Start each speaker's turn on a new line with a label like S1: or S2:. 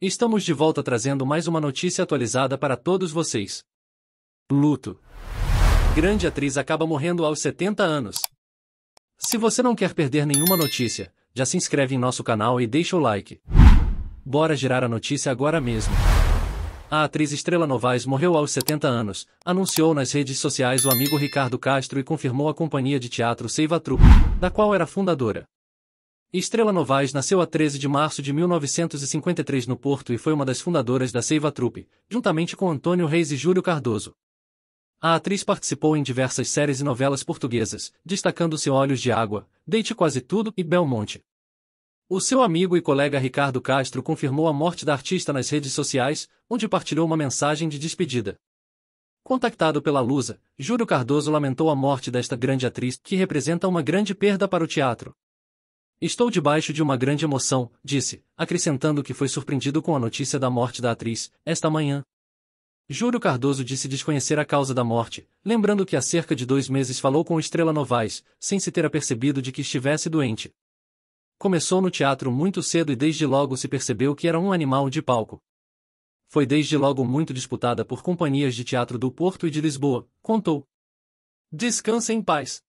S1: Estamos de volta trazendo mais uma notícia atualizada para todos vocês. Luto. Grande atriz acaba morrendo aos 70 anos. Se você não quer perder nenhuma notícia, já se inscreve em nosso canal e deixa o like. Bora girar a notícia agora mesmo. A atriz Estrela Novaes morreu aos 70 anos, anunciou nas redes sociais o amigo Ricardo Castro e confirmou a companhia de teatro Seiva Tru, da qual era fundadora. Estrela Novaes nasceu a 13 de março de 1953 no Porto e foi uma das fundadoras da Seiva Trupe, juntamente com Antônio Reis e Júlio Cardoso. A atriz participou em diversas séries e novelas portuguesas, destacando-se Olhos de Água, Deite Quase Tudo e Belmonte. O seu amigo e colega Ricardo Castro confirmou a morte da artista nas redes sociais, onde partilhou uma mensagem de despedida. Contactado pela Lusa, Júlio Cardoso lamentou a morte desta grande atriz, que representa uma grande perda para o teatro. Estou debaixo de uma grande emoção, disse, acrescentando que foi surpreendido com a notícia da morte da atriz, esta manhã. Júlio Cardoso disse desconhecer a causa da morte, lembrando que há cerca de dois meses falou com Estrela Novaes, sem se ter apercebido de que estivesse doente. Começou no teatro muito cedo e desde logo se percebeu que era um animal de palco. Foi desde logo muito disputada por companhias de teatro do Porto e de Lisboa, contou. Descansa em paz.